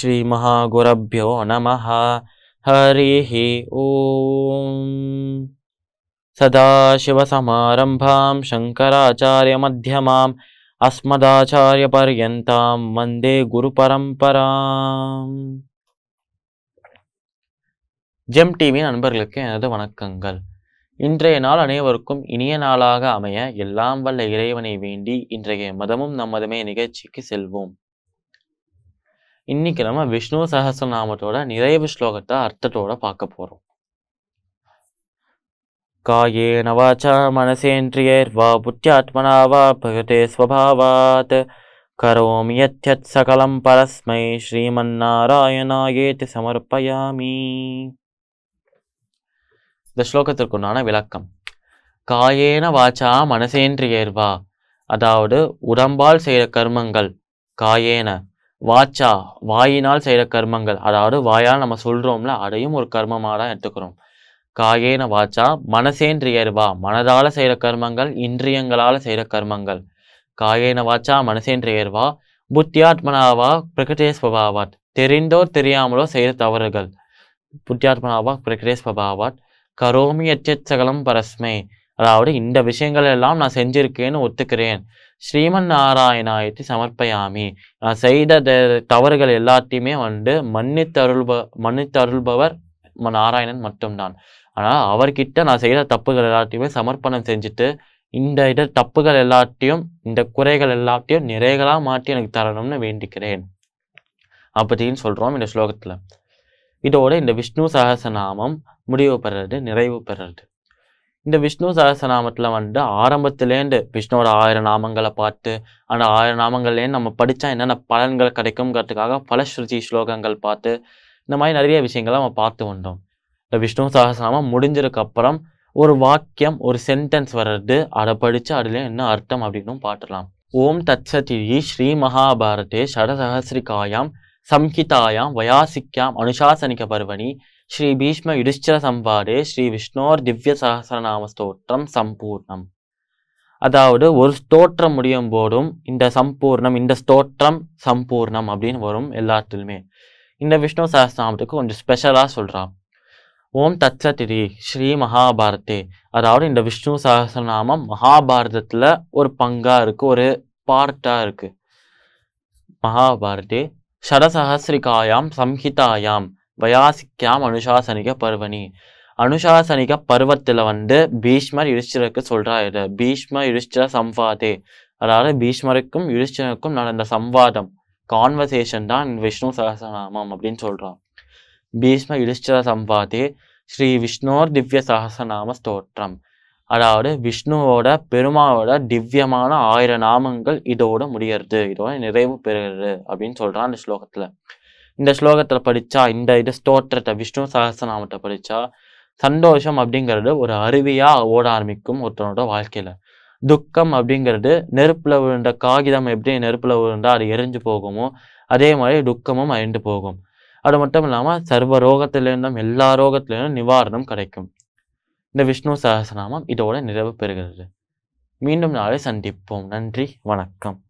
ஸ்ரீமஹாகுரப்போ நம ஹரிஹி ஓம் சதாசிவசமாரம்பாம் சங்கராச்சாரியமத்தியமாம் அஸ்மதாச்சாரியபர்யந்தாம் வந்தே பரம்பராம் ஜெம் டிவியின் நண்பர்களுக்கு எனது வணக்கங்கள் இன்றைய நாள் அனைவருக்கும் இனிய நாளாக அமைய எல்லாம் வல்ல இறைவனை வேண்டி இன்றைய மதமும் நமதுமே நிகழ்ச்சிக்கு செல்வோம் இன்னைக்கு நம்ம விஷ்ணு சகசநாமத்தோட நிறைவு ஸ்லோகத்தை அர்த்தத்தோட பார்க்க போகிறோம் காயேன வாச்சா மனசேந்திரியர் வா புத்தியாத்மனா வா பிரகதே ஸ்வபாவாத் கரோமி யத்யத் சகலம் பரஸ்மை ஸ்ரீமன்னாராயணாயேத்து சமர்ப்பயாமி இந்த ஸ்லோகத்திற்குண்டான விளக்கம் காயேன வாச்சா மனசேந்திரியர் வா அதாவது உடம்பால் செய்த கர்மங்கள் காயேன வாச்சா வாயினால் செய்கிற கர்மங்கள் அதாவது வாயால் நம்ம சொல்கிறோம்ல அதையும் ஒரு கர்மமாக தான் எடுத்துக்கிறோம் காயேன வாச்சா மனசேன்றியர்வா மனதால் செய்கிற கர்மங்கள் இன்றியங்களால் செய்கிற கர்மங்கள் காயேன வாச்சா மனசேன்றியர்வா புத்தியாத்மனாவா பிரகடேஸ்வபாவாட் தெரிந்தோ தெரியாமலோ செய்கிற தவறுகள் புத்தியாத்மனாவா பிரகடேஸ்வபாவாட் கரோமி எச்சகலம் பரஸ்மே அதாவது இந்த விஷயங்கள் எல்லாம் நான் செஞ்சிருக்கேன்னு ஒத்துக்கிறேன் ஸ்ரீமன் நாராயணாயத்தை சமர்ப்பயாமி நான் செய்த தவறுகள் எல்லாத்தையுமே வந்து மன்னித்தருள்ப மன்னித்தருள்பவர் நாராயணன் மட்டும்தான் ஆனால் அவர்கிட்ட நான் செய்த தப்புகள் எல்லாத்தையுமே சமர்ப்பணம் செஞ்சுட்டு இந்த இட தப்புகள் எல்லாத்தையும் இந்த குறைகள் எல்லாத்தையும் நிறைகளாக மாற்றி எனக்கு தரணும்னு வேண்டிக்கிறேன் அப்படின்னு சொல்கிறோம் இந்த ஸ்லோகத்தில் இதோட இந்த விஷ்ணு சகசநாமம் முடிவு பெறுறது நிறைவு பெறுறது இந்த விஷ்ணு சகசநாமத்தில் வந்துட்டு ஆரம்பத்துலேருந்து விஷ்ணுவோட ஆயிரம் நாமங்களை பார்த்து அந்த ஆயிரம் நாமங்கள்லேருந்து நம்ம படித்தா என்னென்ன பலன்கள் கிடைக்குங்கிறதுக்காக பலஸ்ருதி ஸ்லோகங்கள் பார்த்து இந்த மாதிரி நிறைய விஷயங்களை நம்ம பார்த்து வந்தோம் இந்த விஷ்ணு சகசநாமம் முடிஞ்சதுக்கப்புறம் ஒரு வாக்கியம் ஒரு சென்டென்ஸ் வர்றது அதை படித்து அதுலேயும் என்ன அர்த்தம் அப்படின்னும் பாட்டலாம் ஓம் தத்சதிரி ஸ்ரீ மகாபாரதே ஷடசகசிரிகாயாம் சம்ஹிதாயாம் வயாசிக்காம் அனுசாசனிக்க பருவணி ஸ்ரீ பீஷ்ம யுதிஷ்டிர சம்பாடு ஸ்ரீ விஷ்ணோர் திவ்ய சகசரநாம ஸ்தோற்றம் சம்பூர்ணம் அதாவது ஒரு ஸ்தோற்றம் முடியும் போதும் இந்த சம்பூர்ணம் இந்த ஸ்தோற்றம் சம்பூர்ணம் அப்படின்னு வரும் எல்லாத்திலுமே இந்த விஷ்ணு சகசநாமத்துக்கு கொஞ்சம் ஸ்பெஷலாக சொல்கிறான் ஓம் தத்சதிரி ஸ்ரீ மகாபாரதே அதாவது இந்த விஷ்ணு சகசநாமம் மகாபாரதத்தில் ஒரு பங்காக இருக்குது ஒரு பார்ட்டாக இருக்குது மகாபாரதே சடசகசிரிகாயாம் சம்ஹிதாயாம் வயாசிக்காம் அனுசாசனிக பருவனி அனுசாசனிக பருவத்தில் வந்து பீஷ்மர் யுதிஷ்டருக்கு இது பீஷ்ம யுதிஷ்டர சம்வாதே அதாவது பீஷ்மருக்கும் யுதிஷ்டருக்கும் நடந்த சம்வாதம் கான்வர்சேஷன் தான் விஷ்ணு சகசநாமம் அப்படின்னு சொல்கிறான் பீஷ்ம யுதிஷ்டர சம்பாதே ஸ்ரீ விஷ்ணோர் திவ்ய சகசநாம ஸ்தோற்றம் அதாவது விஷ்ணுவோட பெருமாவோட திவ்யமான ஆயிரம் நாமங்கள் இதோட முடியறது இதோட நிறைவு பெறுகிறது அப்படின்னு சொல்கிறான் அந்த ஸ்லோகத்தில் இந்த ஸ்லோகத்தில் படித்தா இந்த இது ஸ்தோத்திரத்தை விஷ்ணு சகசநாமத்தை படித்தா சந்தோஷம் அப்படிங்கிறது ஒரு அருவியாக ஓட ஆரம்பிக்கும் ஒருத்தனோட வாழ்க்கையில் துக்கம் அப்படிங்கிறது நெருப்பில் விழுந்த காகிதம் எப்படி நெருப்பில் விழுந்தால் அது எரிஞ்சு போகுமோ அதே மாதிரி துக்கமும் அழிந்து போகும் அது மட்டும் இல்லாமல் சர்வ ரோகத்திலிருந்தும் எல்லா ரோகத்திலிருந்தும் நிவாரணம் கிடைக்கும் இந்த விஷ்ணு சகசநாமம் இதோட நிறைவு பெறுகிறது மீண்டும் நாளை சந்திப்போம் நன்றி வணக்கம்